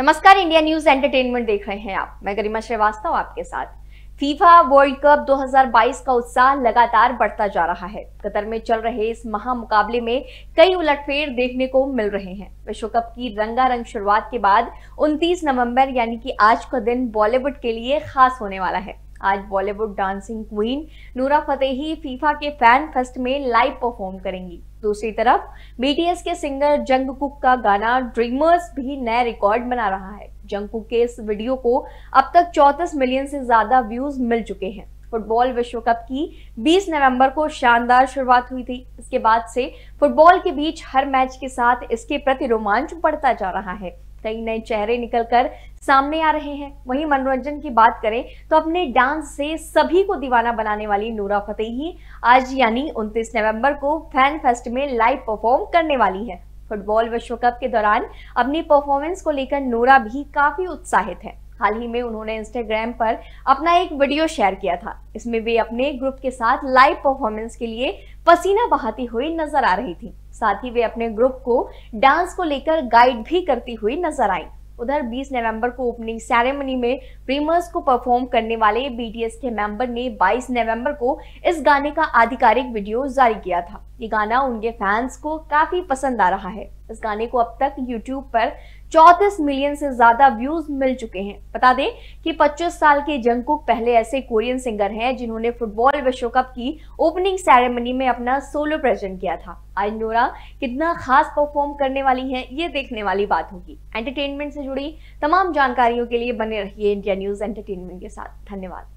नमस्कार India news entertainment देख रहे हैं आप मैं गरिमा श्रीवास्तव आपके साथ फीफा वर्ल्ड कप 2022 का उत्साह लगातार बढ़ता जा रहा है कतर में चल रहे इस महा मुकाबले में कई उलटफेर देखने को मिल रहे हैं विश्व कप की रंगारंग शुरुआत के बाद 29 नवंबर यानी कि आज का दिन बॉलीवुड के लिए खास होने वाला है आज Bollywood dancing queen Nora Fatehi FIFA के फैन फेस्ट में लाइव परफॉर्म करेंगी दूसरी तरफ बीटीएस के सिंगर जंग कुक का गाना ड्रीमर्स भी नए रिकॉर्ड बना रहा है जंग कुक के इस वीडियो को अब तक चौतीस मिलियन से ज्यादा व्यूज मिल चुके हैं फुटबॉल विश्व कप की 20 नवंबर को शानदार शुरुआत हुई थी इसके बाद से फुटबॉल के बीच हर मैच के साथ इसके प्रति रोमांच बढ़ता जा रहा है कई नए चेहरे निकलकर सामने आ रहे हैं वहीं मनोरंजन की बात करें तो अपने डांस से सभी को दीवाना बनाने वाली नूरा फतेही आज यानी 29 नवंबर को फैन फेस्ट में लाइव परफॉर्म करने वाली है फुटबॉल विश्व कप के दौरान अपनी परफॉर्मेंस को लेकर नूरा भी काफी उत्साहित है हाल ही में उन्होंने इंस्टाग्राम पर अपना एक वीडियो शेयर किया था इसमें वे अपने ग्रुप के साथ लाइव परफॉर्मेंस के लिए पसीना बहाती हुई नजर आ रही थी साथ ही वे अपने ग्रुप को डांस को लेकर गाइड भी करती हुई नजर आई उधर 20 नवंबर को ओपनिंग सेरेमनी में प्रीमर्स को परफॉर्म करने वाले बीटीएस के मेंबर ने 22 नवंबर को इस गाने का आधिकारिक वीडियो जारी किया था ये गाना उनके फैंस को काफी पसंद आ रहा है इस गाने को अब तक YouTube पर 34 मिलियन से ज्यादा व्यूज मिल चुके हैं बता दें कि 25 साल के जंगकुक पहले ऐसे कोरियन सिंगर हैं जिन्होंने फुटबॉल विश्व कप की ओपनिंग सेरेमनी में अपना सोलो प्रेजेंट किया था आज नोरा कितना खास परफॉर्म करने वाली हैं ये देखने वाली बात होगी एंटरटेनमेंट से जुड़ी तमाम जानकारियों के लिए बने रहिए इंडिया न्यूज एंटरटेनमेंट के साथ धन्यवाद